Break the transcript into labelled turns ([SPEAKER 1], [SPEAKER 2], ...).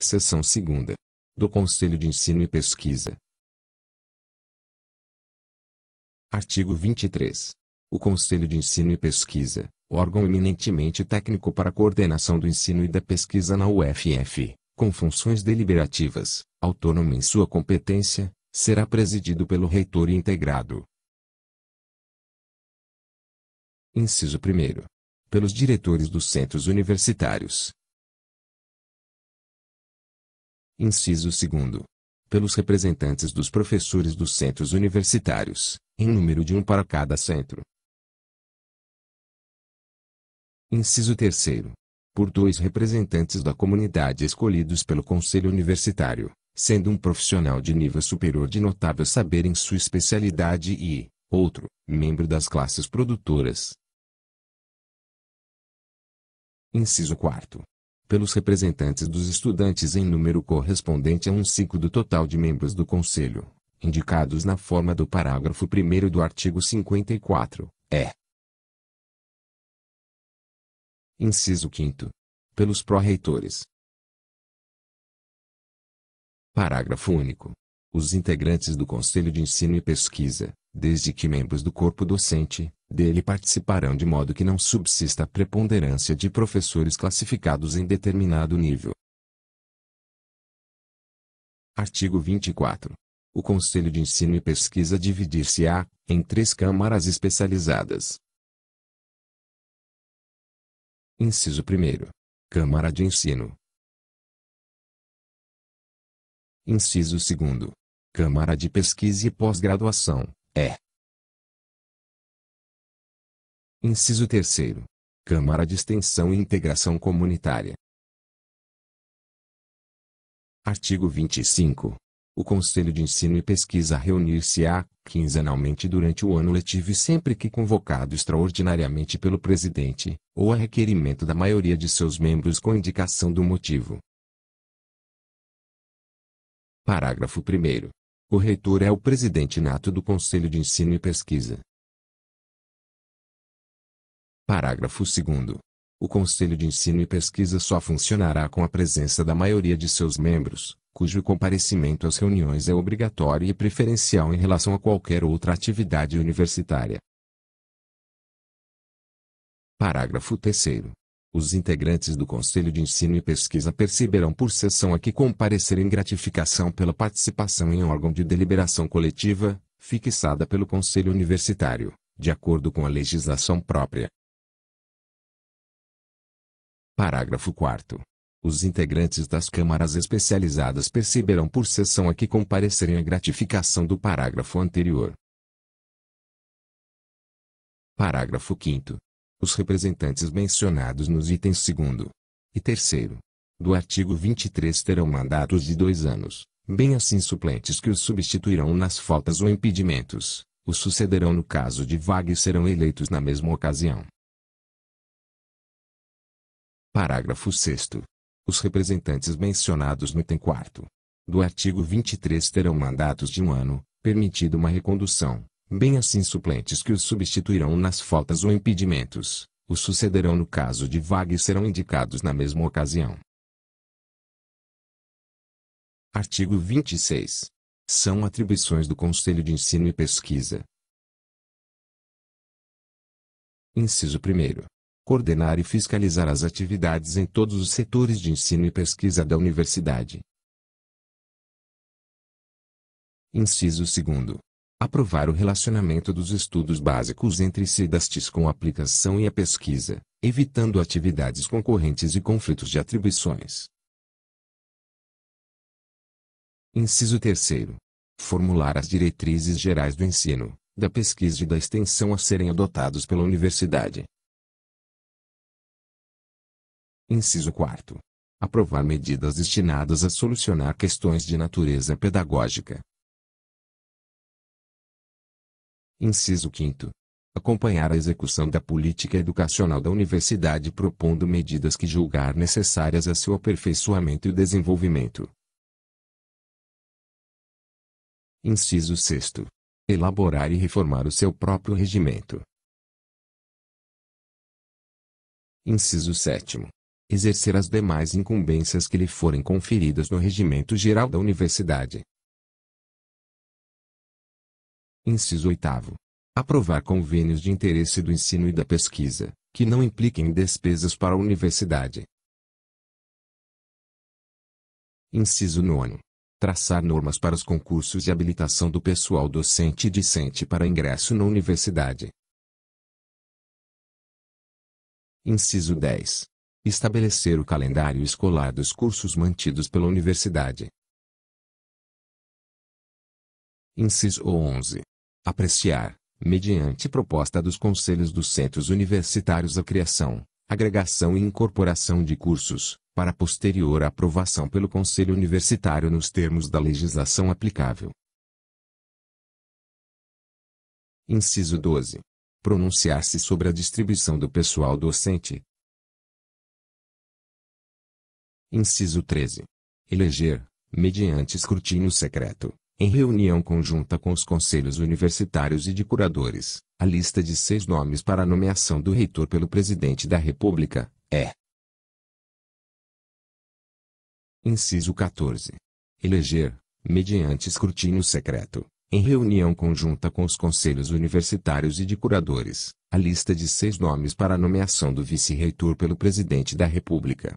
[SPEAKER 1] Seção 2. Do Conselho de Ensino e Pesquisa. Artigo 23. O
[SPEAKER 2] Conselho de Ensino e Pesquisa, órgão eminentemente técnico para a coordenação do ensino e da pesquisa na UFF, com funções deliberativas, autônomo em sua competência, será presidido pelo reitor e integrado.
[SPEAKER 1] Inciso 1. Pelos diretores dos centros universitários, Inciso 2. Pelos representantes
[SPEAKER 2] dos professores dos centros universitários, em número de um para cada centro. Inciso 3. Por dois representantes da comunidade escolhidos pelo Conselho Universitário, sendo um profissional de nível superior de notável saber em sua especialidade e, outro, membro das classes produtoras. Inciso 4 pelos representantes dos estudantes em número correspondente a um ciclo do total de membros do Conselho, indicados na forma do parágrafo 1 do artigo 54,
[SPEAKER 1] é. Inciso 5. Pelos pró-reitores. Parágrafo único.
[SPEAKER 2] Os integrantes do Conselho de Ensino e Pesquisa, desde que membros do corpo docente, dele participarão de modo que não subsista a preponderância de professores classificados em determinado nível. Artigo 24. O Conselho de Ensino e Pesquisa dividir-se-á, em três câmaras especializadas.
[SPEAKER 1] Inciso 1. Câmara de Ensino. Inciso 2. Câmara de Pesquisa e Pós-Graduação. É. Inciso 3. Câmara de Extensão e Integração Comunitária. Artigo 25. O Conselho
[SPEAKER 2] de Ensino e Pesquisa reunir-se-á, quinzenalmente durante o ano letivo e sempre que convocado extraordinariamente pelo presidente, ou a requerimento da maioria de seus membros com
[SPEAKER 1] indicação do motivo. Parágrafo 1. O reitor é o presidente nato do Conselho de Ensino e Pesquisa.
[SPEAKER 2] Parágrafo 2. O Conselho de Ensino e Pesquisa só funcionará com a presença da maioria de seus membros, cujo comparecimento às reuniões é obrigatório e preferencial em relação a qualquer outra atividade universitária. Parágrafo 3. Os integrantes do Conselho de Ensino e Pesquisa perceberão por sessão a que comparecerem gratificação pela participação em órgão de deliberação coletiva, fixada pelo Conselho Universitário, de acordo com a legislação própria. Parágrafo 4 os integrantes das câmaras especializadas perceberão por sessão a que comparecerem a gratificação do parágrafo anterior. Parágrafo 5 os representantes mencionados nos itens 2 e 3 do artigo 23 terão mandatos de dois anos, bem assim suplentes que os substituirão nas faltas ou impedimentos, os sucederão no caso de vaga e serão eleitos na mesma ocasião. Parágrafo 6 Os representantes mencionados no item 4 do artigo 23 terão mandatos de um ano, permitido uma recondução, bem assim suplentes que os substituirão nas faltas ou impedimentos, os sucederão no caso de vaga e serão indicados na mesma ocasião.
[SPEAKER 1] Artigo 26. São atribuições do Conselho de Ensino e Pesquisa.
[SPEAKER 2] Inciso 1. Coordenar e fiscalizar as atividades em todos os setores de ensino e pesquisa da universidade. Inciso 2 Aprovar o relacionamento dos estudos básicos entre SEDASTES com a aplicação e a pesquisa, evitando atividades concorrentes e conflitos de atribuições. Inciso 3. Formular as diretrizes gerais do ensino, da pesquisa e da extensão a serem adotados pela universidade. Inciso 4. Aprovar medidas destinadas a solucionar questões de natureza pedagógica, Inciso 5 acompanhar a execução da política educacional da universidade propondo medidas que julgar necessárias a seu aperfeiçoamento e desenvolvimento.
[SPEAKER 1] Inciso 6. Elaborar e reformar o seu próprio regimento. Inciso 7. Exercer as demais
[SPEAKER 2] incumbências que lhe forem conferidas no regimento geral da universidade, Inciso 8. Aprovar convênios de interesse do ensino e da pesquisa, que não impliquem despesas para a universidade. Inciso 9. Traçar normas para os concursos e habilitação do pessoal docente e discente para ingresso na universidade.
[SPEAKER 1] Inciso 10. Estabelecer o calendário escolar dos cursos mantidos pela universidade.
[SPEAKER 2] Inciso 11 apreciar, mediante proposta dos conselhos dos centros universitários a criação, agregação e incorporação de cursos, para posterior aprovação pelo Conselho Universitário nos termos da legislação aplicável.
[SPEAKER 1] Inciso 12. Pronunciar-se sobre a distribuição do pessoal docente.
[SPEAKER 2] Inciso 13. Eleger, mediante escrutínio secreto, em reunião conjunta com os conselhos universitários e de curadores, a lista de seis nomes para a nomeação do reitor pelo Presidente da República, é. Inciso 14. Eleger, mediante escrutínio secreto, em reunião conjunta com os conselhos universitários e de curadores, a lista de seis nomes para a nomeação do vice-reitor pelo Presidente da República,